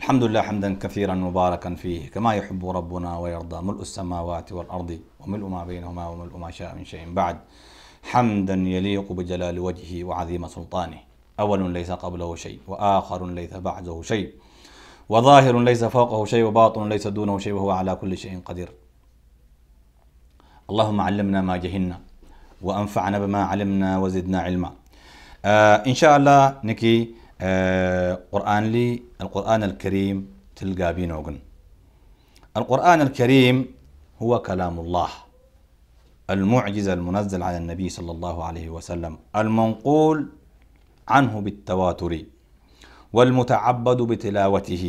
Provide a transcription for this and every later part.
الحمد لله حمدا كثيرا مباركا فيه كما يحب ربنا ويرضى ملء السماوات والأرض وملء ما بينهما وملء ما شاء من شيء بعد حمدا يليق بجلال وجهه وعظيم سلطانه أول ليس قبله شيء وآخر ليس بعده شيء وظاهر ليس فوقه شيء وباطن ليس دونه شيء وهو على كل شيء قدير اللهم علمنا ما جهلنا وأنفعنا بما علمنا وزدنا علما آه إن شاء الله نكي قرآن لي القرآن الكريم تلقى بين عقن القرآن الكريم هو كلام الله المعجزة المنزل على النبي صلى الله عليه وسلم المنقول عنه بالتواتر والمتعبد بتلاوته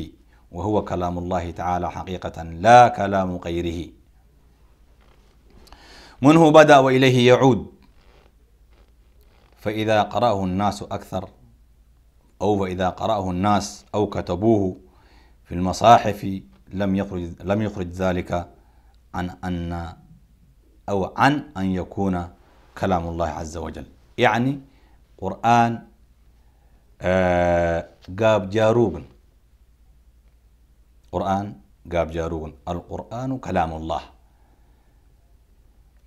وهو كلام الله تعالى حقيقة لا كلام غيره منه بدأ وإليه يعود فإذا قرأه الناس أكثر أو فإذا قرأه الناس أو كتبوه في المصاحف لم يخرج لم يخرج ذلك عن أن أو عن أن يكون كلام الله عز وجل يعني قرآن آه، قاب جاروبن قرآن قاب جاروبن القرآن كلام الله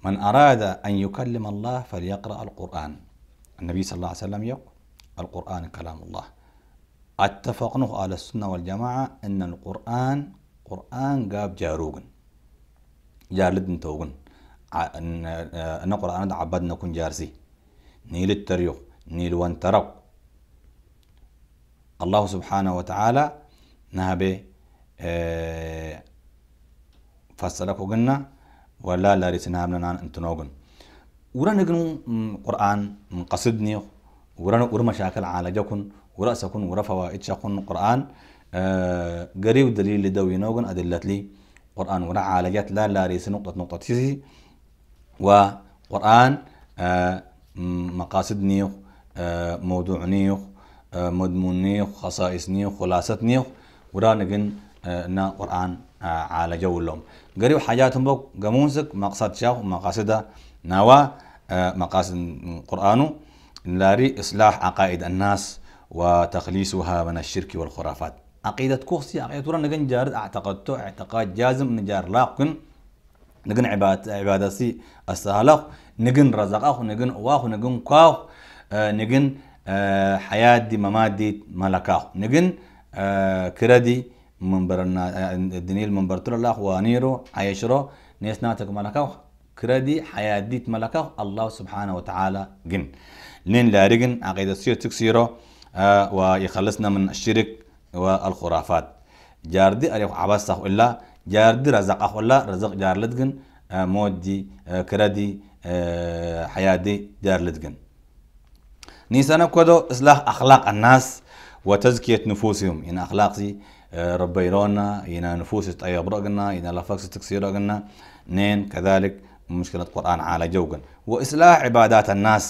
من أراد أن يكلم الله فليقرأ القرآن النبي صلى الله عليه وسلم يقول القرآن كلام الله اتفقنا على السنة والجماعة أن القرآن قرآن جاب جاروغن جارلدن توغن أن القرآن عبدنا كن جارسي نيل التريق نيل وان ترق الله سبحانه وتعالى نهبه أه فسلكو قلنا ولا لارسنا أن انتنوغن ورا نقنو قرآن من قصدني ورن ورمشاكل عالجكن ورأسكن ورفوائد شكن قرآن آه، قريب آه دليل لدوي نوغن أدلة لي قرآن ورع عالجات لا لا ريس نقطة نقطة تسي وقرآن آه مقاصد نيخ آه موضوع نيخ آه مضمون نيخ خصائص نيخ خلاصة نيخ ورا نجن آه، نا قرآن آه، على جو اللهم قريب حاجاتهم بق جمونسك مقصد شاو مقاصده نوا مقاصد قرآنه نلاري إصلاح عقائد الناس وتخليصها من الشرك والخرافات عقيدة كوخسي عقيدة ورا نجن جار اعتقدته اعتقاد جازم نجار لكن نجن عباد عبادسي السهلق نجن أخو نجن واه نجن كاه نجن آه، حياة دي ممات دي أخو نجن آه، كردي من برنا آه، الدنيل من برتر الله وانيرو عيشرو نيس ناتك أخو كردي ديت ملكه الله سبحانه وتعالى جن لين رجن عقيدة سير تكسيره آه ويخلصنا من الشرك والخرافات جاردي أريخ عباس إلا جاردي رزق أخو الله رزق جار لدجن آه مودي آه كردي آه دي جار لدجن نيسانا كودو إصلاح أخلاق الناس وتزكية نفوسهم إن أخلاقي آه، ربيرونا إن نفوس طيب رقنا إن لفاكس تكسير رقنا نين كذلك مشكلة قرآن عالجوها وإصلاح عبادات الناس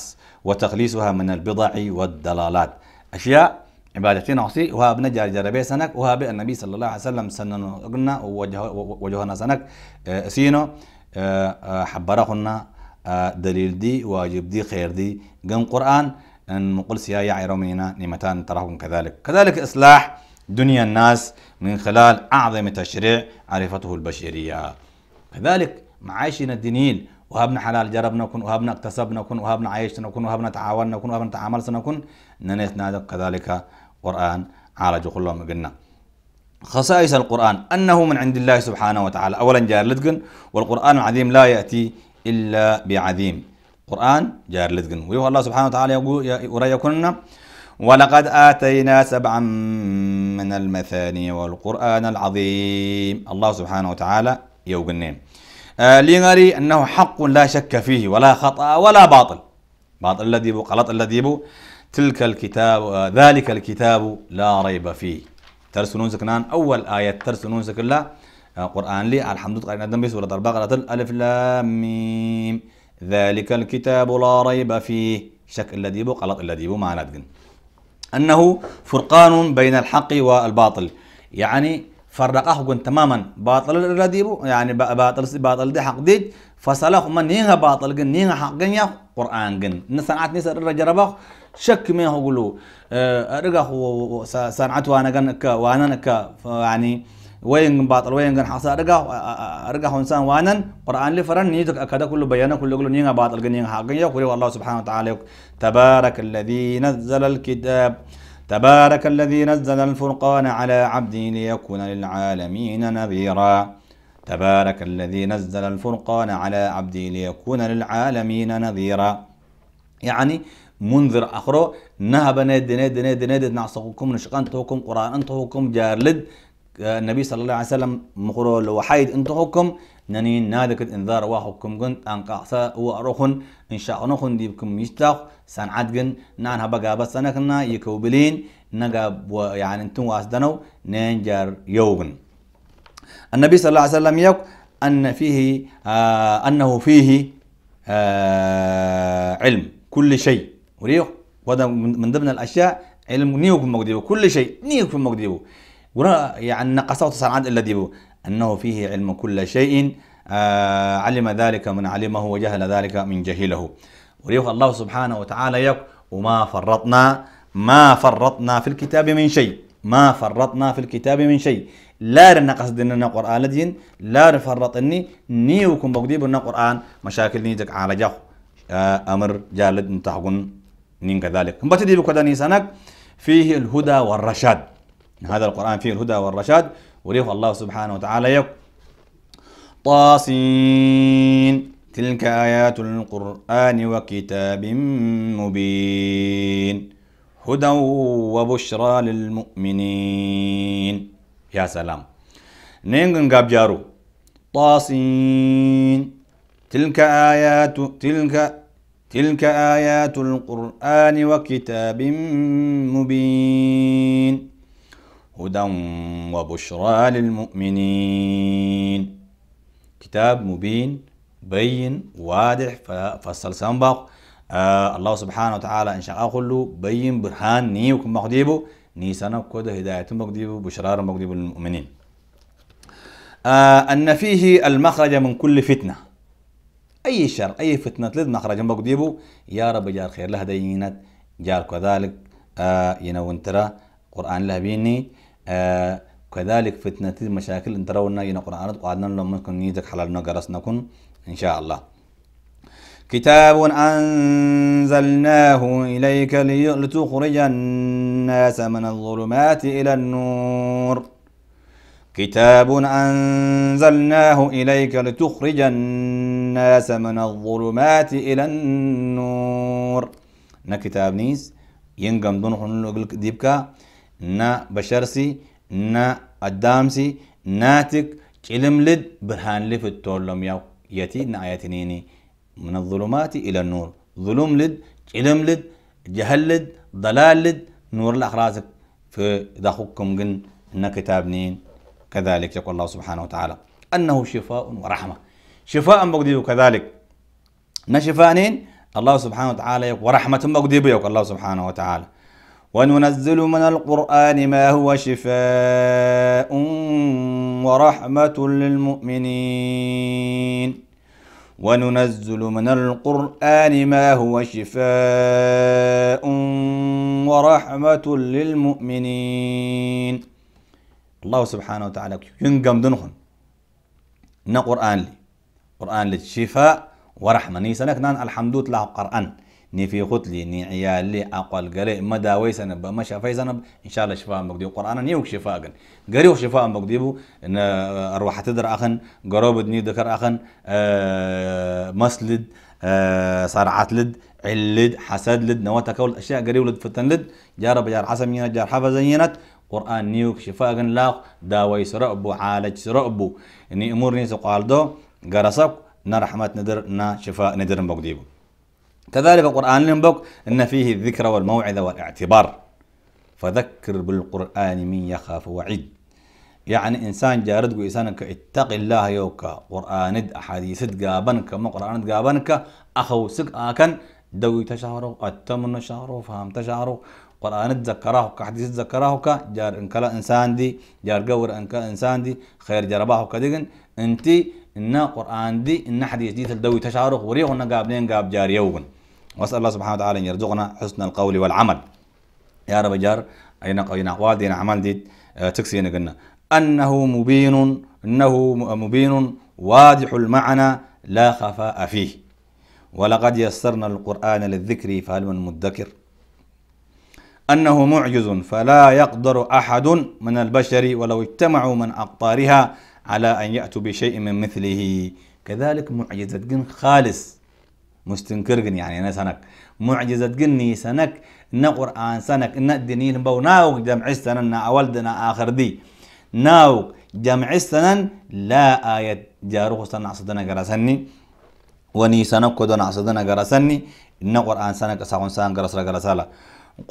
وتخليصها من البضع والضلالات أشياء عبادتين عصي وها بنجار جربي سنك وها النبي صلى الله عليه وسلم سننا قلنا ووجهنا سنك آه، سينو آه، آه، حبرهنا دليل دي واجب دي خير دي قن قرآن أن مقل سيايا عرمينا نمتان تراهم كذلك كذلك إصلاح دنيا الناس من خلال أعظم تشريع عرفته البشرية كذلك معاشنا الدينين وهبنا حلال جربنا كن وهبنا اكتسبنا كن وهبنا عايشنا كن وهبنا تعاوننا كن وهبنا تعاملنا كن ننيتنا كذلك قرآن عالج كلهم مجنة خصائص القرآن أنه من عند الله سبحانه وتعالى أولا جار لدقن والقرآن العظيم لا يأتي إلا بعظيم قرآن جار لدقن ويقول الله سبحانه وتعالى يقول كنا ولقد آتينا سبعا من المثاني والقرآن العظيم الله سبحانه وتعالى يوقنين آه، لينغري أنه حق لا شك فيه ولا خطأ ولا باطل باطل الذي بو غلط الذي بو تلك الكتاب آه، ذلك الكتاب لا ريب فيه ترسلون سكنان أول آية ترسلون سكن الله قرآن لي الحمد لله قرآن دم سورة البقرة الألف لام ميم ذلك الكتاب لا ريب فيه شك الذي بو غلط الذي بو ما أنه فرقان بين الحق والباطل يعني فرقه قن تماما باطل الرديبو يعني باطل باطل دي حق ديج فصلاه من نيها باطل جن نيها حق جن يا قرآن جن نسانعات نسر الرجرباخ شك ما هو قلو هو آه، سانعات وانا جن ك وانا ك يعني وين باطل وين جن حصا رقه رقه انسان وانا قرآن لفرن نيتك اكدا كله بيانا كله قلو نيها باطل جن نيها حق جن يا والله سبحانه وتعالى تبارك الذي نزل الكتاب تبارك الذي نزل الفرقان على عبده ليكون للعالمين نذيرا تبارك الذي نزل الفرقان على عبده ليكون للعالمين نذيرا يعني منذر أخرو نهب نيد نيد نيد نيد نعصقكم نشقنتكم قرآن انتكم جارلد النبي صلى الله عليه وسلم مقرو لو حيد انت حكم نني نادك انذار واحكم جن ان قاصا واروخن ان شاء الله نخن ديبكم يشتاق سنعد جن نان هبا غابا سنكنا يكوبلين نغا يعني انتم واسدنو ننجر يوغن النبي صلى الله عليه وسلم يق ان فيه آه انه فيه آه علم كل شيء وريق وهذا من ضمن الاشياء علم نيوك مقديبو كل شيء نيوك مقديبو ولا يعني نقصه عن إلا ديبو أنه فيه علم كل شيء آه علم ذلك من علمه وجهل ذلك من جهله وليه الله سبحانه وتعالى يقول وما فرطنا ما فرطنا في الكتاب من شيء ما فرطنا في الكتاب من شيء لا نقصد قصدنا قرآن دين لا فرطني نيوكم بقديب القران مشاكل نيتك على جخ آه، أمر جالد نتحقن نين كذلك بتدي بكذا نيسانك فيه الهدى والرشاد هذا القرآن فيه الهدى والرشاد وليه الله سبحانه وتعالى يقول طاسين تلك آيات القرآن وكتاب مبين هدى وبشرى للمؤمنين يا سلام نينغن جارو طاسين تلك آيات تلك تلك آيات القرآن وكتاب مبين هدى وبشرى للمؤمنين كتاب مبين بين واضح فصل سنبق آه الله سبحانه وتعالى إن شاء الله له بين برهان ني وكم مقديبو ني كود هداية مقديبو بشرار مقديبو للمؤمنين آه أن فيه المخرج من كل فتنة أي شر أي فتنة تلد مخرج مقديبو يا رب جار خير لها دينات جار كذلك آه ينون ترى قرآن لها بيني آه، كذلك فتنة المشاكل انت ترونا ين قرآن قعدنا لما نكون نيزك حلالنا قرصنا كن إن شاء الله كتاب أنزلناه إليك لتخرج الناس من الظلمات إلى النور كتاب أنزلناه إليك لتخرج الناس من الظلمات إلى النور نكتاب نيس نيز ينقم دون ديبكا نا بشرسي نا أدامسي ناتك لد برهان لف التولم يو يتي نعيتنيني من الظلمات إلى النور ظلم لد لد جهل لد ضلال لد نور لأخراسك في دخوكم جن إن كتابنين كذلك يقول الله سبحانه وتعالى أنه شفاء ورحمة شفاء بقديب كذلك نشفانين الله سبحانه وتعالى ورحمة بقديب يقول الله سبحانه وتعالى وننزل من القرآن ما هو شفاء ورحمة للمؤمنين وننزل من القرآن ما هو شفاء ورحمة للمؤمنين الله سبحانه وتعالى ينقم دنخن نقرآن قرآن لي قرآن للشفاء ورحمة نيسانك نان الحمدوت لله قرآن ني في خطلي ني عيالي أقل قلي ما داوي سنب ما شافي سنب إن شاء الله شفاء مقدي قرآن نيوك شفاء قن قريو شفاء مقدي بو إن آه، أروح تدر أخن قروب دني ذكر أخن أه مسلد أه صرعات لد علد حسد لد نوات كول أشياء قريو لد فتن لد جارب جار حسم ينات جار حفظ ينات قرآن نيوك شفاء قن لاق داوي سرأبو عالج سرأبو إني أمور نيسو قال دو قرصب نرحمت ندر نا شفاء ندر مقدي بو كذلك القرآن لنبوك أن فيه الذكر والموعظة والاعتبار فذكر بالقرآن من يخاف وعيد يعني إنسان جارد إنسانك اتق الله يوكا قرآن أحاديث قابنك ما قرآن قابنك أخو سك آكن دوي تشعره أتمن شعره فهم تشعره قرآن تذكره كحديث تذكره جار إن كلا إنسان دي جار قور إن كلا إنسان دي خير جرباه كدقن أنت إن قرآن دي إن حديث دي تلدوي تشعره وريه قابلين قاب جار يوغن وأسأل الله سبحانه وتعالى أن يرزقنا حسن القول والعمل يا رب جار أين قوينا والدين عمل دي آه، تكسينا قلنا أنه مبين أنه مبين واضح المعنى لا خفاء فيه ولقد يسرنا القرآن للذكر فهل من مدكر أنه معجز فلا يقدر أحد من البشر ولو اجتمعوا من أقطارها على أن يأتوا بشيء من مثله كذلك معجزة خالص جن يعني أنا سنك معجزة جني سنك إن قرآن سنك إن الدنيا بو ناوك جمع نا أولدنا آخر دي ناوك جمع سنن لا آية جاروخ سنة عصدنا جرسني وني سنك كدون عصدنا جرسني إن قرآن سنك ساقون سنك جرسلا جرسلا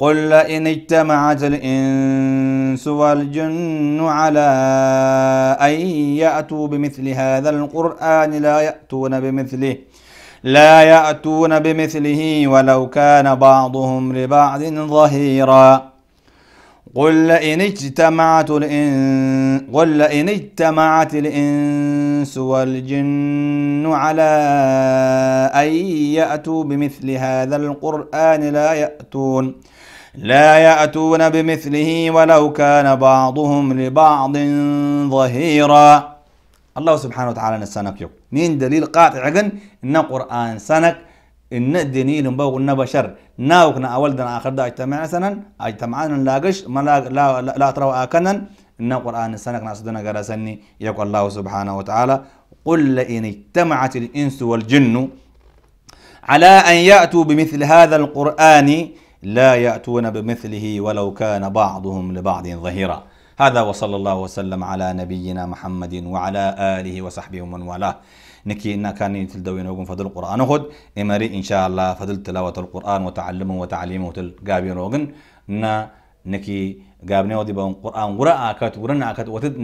قل إن اجتمعت الإنس والجن على أن يأتوا بمثل هذا القرآن لا يأتون بمثله لا يأتون بمثله ولو كان بعضهم لبعض ظهيرا قل لئن اجتمعت الإن قل لئن اجتمعت الإنس والجن على أن يأتوا بمثل هذا القرآن لا يأتون لا يأتون بمثله ولو كان بعضهم لبعض ظهيراً الله سبحانه وتعالى نسانك يو نين دليل قاطع عقن إن قرآن سنك إن دليل بو إن بشر ناوكنا أول دنا آخر دا اجتمع سنن اجتمعنا نلاقش ما لا لا لا, لا تروا آكنن إن قرآن سنك ناسدنا جرسني يقول الله سبحانه وتعالى قل لئن اجتمعت الإنس والجن على أن يأتوا بمثل هذا القرآن لا يأتون بمثله ولو كان بعضهم لبعض ظهيرا هذا وصلى الله وسلم على نبينا محمد وعلى آله وصحبه ومن والاه نكي إنا كان يتلدوين وقم فضل القرآن خد إمري إن شاء الله فضل تلاوة القرآن وتعلمه وتعليمه وتل قابين نا نكي قابني ودي بون قرآن وراء أكت ورنا أكت وتد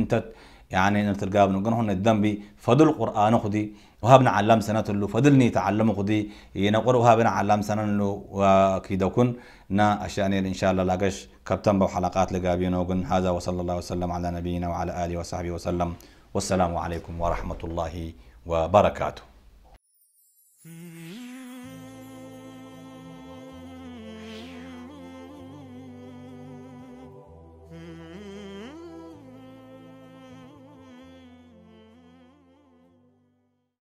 يعني إن تلقاب نقنهن الذنبي فضل القران خدي وهابنا علم سنة له فضلني تعلم خدي ينقر إيه وهابنا علم سنة له وكيدا كن نا أشياء إن شاء الله لاقش كابتن بحلقات لقابين وقن هذا وصلى الله وسلم على نبينا وعلى آله وصحبه وسلم والسلام عليكم ورحمة الله وبركاته